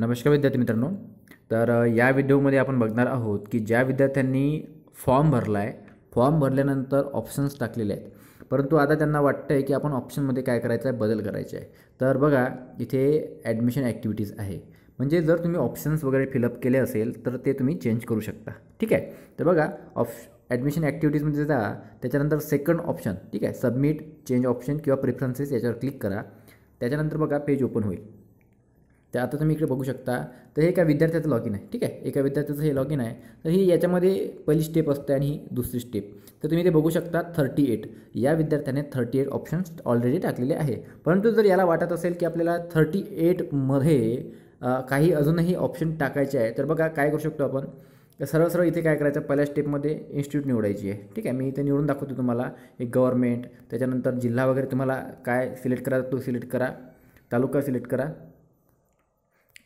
नमस्कार विद्यार्थी मित्रांनो तर या व्हिडिओमध्ये आपण बघणार आहोत की ज्या विद्यार्थ्यांनी फॉर्म भरला आहे फॉर्म भरल्यानंतर ऑप्शन्स टाकलेले आहेत परंतु आता त्यांना वाटतं आहे की आपण ऑप्शनमध्ये काय करायचं आहे बदल करायचा आहे तर बघा इथे ॲडमिशन ॲक्टिव्हिटीज आहे म्हणजे जर तुम्ही ऑप्शन्स वगैरे फिलअप केले असेल तर ते तुम्ही चेंज करू शकता ठीक आहे तर बघा ऑप्श ॲडमिशन ॲक्टिव्हिटीजमध्ये जा त्याच्यानंतर सेकंड ऑप्शन ठीक आहे सबमिट चेंज ऑप्शन किंवा प्रेफरन्सेस याच्यावर क्लिक करा त्याच्यानंतर बघा पेज ओपन होईल ते आता तुम्ही इकडे बघू शकता तर हे एका विद्यार्थ्याचं लॉग आहे ठीक आहे एका विद्यार्थ्याचं हे लॉग आहे तर ही याच्यामध्ये पहिली स्टेप असते आणि ही दुसरी स्टेप तर तुम्ही ते बघू शकता थर्टी एट या विद्यार्थ्याने थर्टी एट ऑप्शन्स ऑलरेडी टाकलेले आहे परंतु जर याला वाटत असेल की आपल्याला थर्टी एटमध्ये काही अजूनही ऑप्शन टाकायचे आहे तर बघा काय करू शकतो आपण सरळ सरळ इथे काय करायचं पहिल्या स्टेपमध्ये इन्स्टिट्यूट निवडायची आहे ठीक आहे मी इथे निवडून दाखवतो तुम्हाला एक गव्हर्मेंट त्याच्यानंतर जिल्हा वगैरे तुम्हाला काय सिलेक्ट करा तो सिलेक्ट करा तालुका सिलेक्ट करा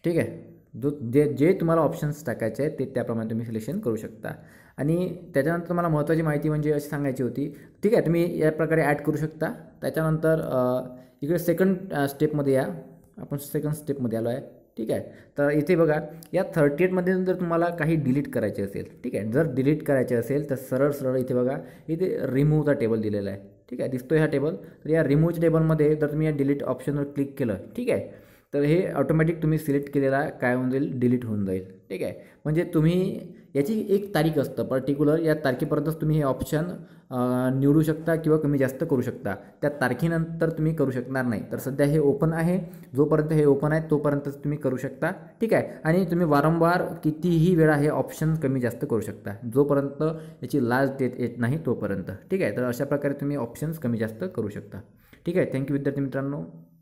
ठीक आहे जो जे जे तुम्हाला ऑप्शन्स टाकायचे आहेत ते त्याप्रमाणे तुम्ही सिलेक्शन करू शकता आणि त्याच्यानंतर तुम्हाला महत्त्वाची माहिती म्हणजे अशी सांगायची होती ठीक आहे तुम्ही या प्रकारे ॲड करू शकता त्याच्यानंतर इकडे सेकंड स्टेपमध्ये या आपण सेकंड स्टेपमध्ये आलो आहे ठीक आहे तर इथे बघा या थर्टी एटमध्ये जर तुम्हाला काही डिलीट करायचे असेल ठीक आहे जर डिलीट करायचे असेल तर सरळ सरळ इथे बघा इथे रिमूव्हचा टेबल दिलेला आहे ठीक आहे दिसतो ह्या टेबल तर या रिमूव्हच्या टेबलमध्ये जर तुम्ही या डिलीट ऑप्शनवर क्लिक केलं ठीक आहे तर हे ऑटोमॅटिक तुम्ही सिलेक्ट केलेला काय होऊन जाईल डिलीट होऊन जाईल ठीक आहे म्हणजे तुम्ही याची एक तारीख असतं पर्टिक्युलर या तारखेपर्यंतच तुम्ही हे ऑप्शन निवडू शकता किंवा कमी जास्त करू शकता त्या तारखेनंतर तुम्ही करू शकणार नाही तर सध्या हे ओपन आहे जोपर्यंत हे ओपन आहे तोपर्यंतच तुम्ही करू शकता ठीक आहे आणि तुम्ही वारंवार कितीही वेळा हे ऑप्शन कमी जास्त करू शकता जोपर्यंत याची लास्ट डेट येत नाही तोपर्यंत ठीक आहे तर अशा प्रकारे तुम्ही ऑप्शन्स कमी जास्त करू शकता ठीक आहे थँक्यू विद्यार्थी मित्रांनो